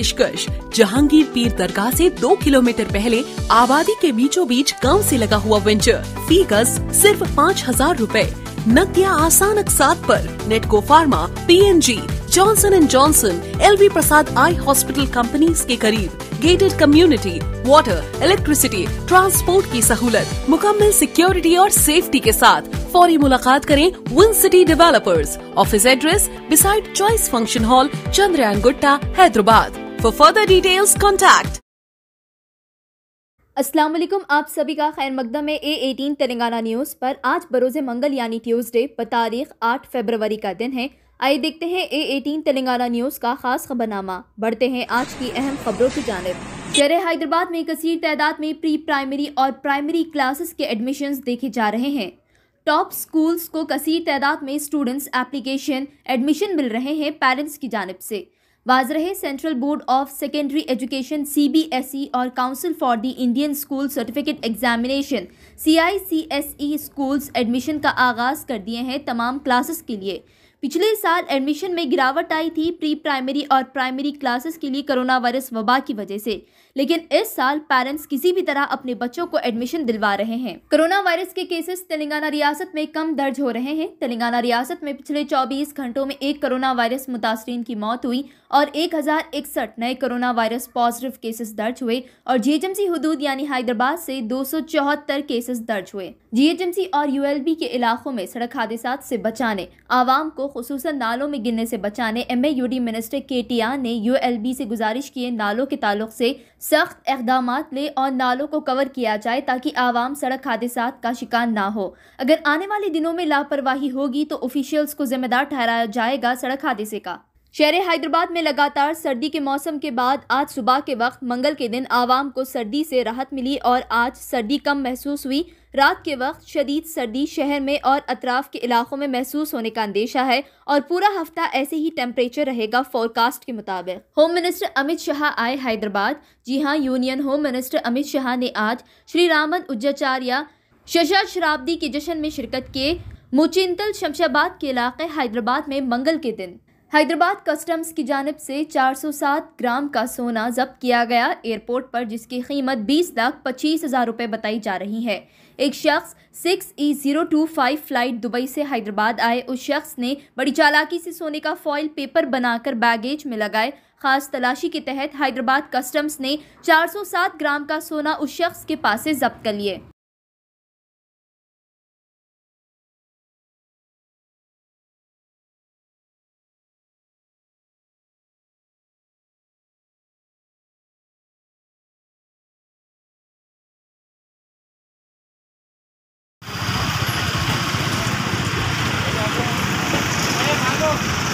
पेशकश जहांगीर पीर दरगाह से दो किलोमीटर पहले आबादी के बीचों बीच गांव से लगा हुआ वेंचर फीकस सिर्फ पाँच हजार रूपए नकिया आसान अकसात पर Natco pharma P N G Johnson and Johnson L V Prasad eye hospital company के करीब gated community water electricity transport की सहूलत मुकम्मल सिक्योरिटी और सेफ्टी के साथ फौरी मुलाकात करें Win City developers office address beside choice function hall Chandrayangutta Hyderabad for further details, contact. अस्सलाम वालेकुम आप सभी का खैर मकदम है ए एटीन तेलंगाना न्यूज़ पर आज बरोज़ मंगल यानी ट्यूसडे बतारीख आठ फरवरी का दिन है आइए देखते हैं ए एटीन तेलंगाना न्यूज़ का खास खबरनामा बढ़ते हैं आज की अहम खबरों की जानब शहर हैदराबाद में कसीर तादाद में प्री प्राइमरी और प्राइमरी क्लासेस के एडमिशन देखे जा रहे हैं टॉप स्कूल्स को कसीर तादाद में स्टूडेंट्स एप्लीकेशन एडमिशन मिल रहे हैं पेरेंट्स की जानब से वाजरहे central board of secondary education CBSE और council for the Indian school certificate examination CICSE schools admission का आगाज़ कर दिए हैं तमाम क्लासेस के लिए पिछले साल एडमिशन में गिरावट आई थी प्री प्राइमरी और प्राइमरी क्लासेस के लिए कोरोना वायरस वबा की वजह से लेकिन इस साल पेरेंट्स किसी भी तरह अपने बच्चों को एडमिशन दिलवा रहे हैं कोरोना वायरस के केसेस तेलंगाना रियासत में कम दर्ज हो रहे हैं तेलंगाना रियासत में पिछले 24 घंटों में एक कोरोना वायरस मुतासरीन की मौत हुई और एक नए कोरोना वायरस पॉजिटिव केसेस दर्ज हुए और जीएचएमसी हदूद यानी हैदराबाद से दो केसेस दर्ज हुए जी और यू के इलाकों में सड़क हादसा से बचाने आवाम को खसूस नालों में गिरने से बचाने M A U D minister K T R ने यू एल बी से गुजारिश किए नालों के ताल्लुक से सख्त इकदाम ले और नालों को कवर किया जाए ताकि आवाम सड़क हादसा का शिकार ना हो अगर आने वाले दिनों में लापरवाही होगी तो ऑफिशियल्स को जिम्मेदार ठहराया जाएगा सड़क हादसे का शहर हैदराबाद में लगातार सर्दी के मौसम के बाद आज सुबह के वक्त मंगल के दिन आवाम को सर्दी से राहत मिली और आज सर्दी कम महसूस हुई रात के वक्त शदीद सर्दी शहर में और अतराफ के इलाकों में महसूस होने का अंदेशा है और पूरा हफ्ता ऐसे ही टेम्परेचर रहेगा फोरकास्ट के मुताबिक होम मिनिस्टर अमित शाह आए हैदराबाद जी हाँ union home minister Amit Shah ने आज श्री रामन उज्जाचार्य शशा शराब्दी के जश्न में शिरकत किए मुचिंतल शमशाबाद के इलाके हैदराबाद में मंगल के दिन हैदराबाद कस्टम्स की जानब से 407 ग्राम का सोना जब्त किया गया एयरपोर्ट पर जिसकी कीमत बीस लाख पच्चीस हज़ार रुपये बताई जा रही है एक शख्स six E zero two five flight Dubai से हैदराबाद आए उस शख्स ने बड़ी चालाकी से सोने का फॉइल पेपर बनाकर बैगेज में लगाए खास तलाशी के तहत हैदराबाद कस्टम्स ने 407 ग्राम का सोना उस शख्स के पास से जब्त कर लिए Oh.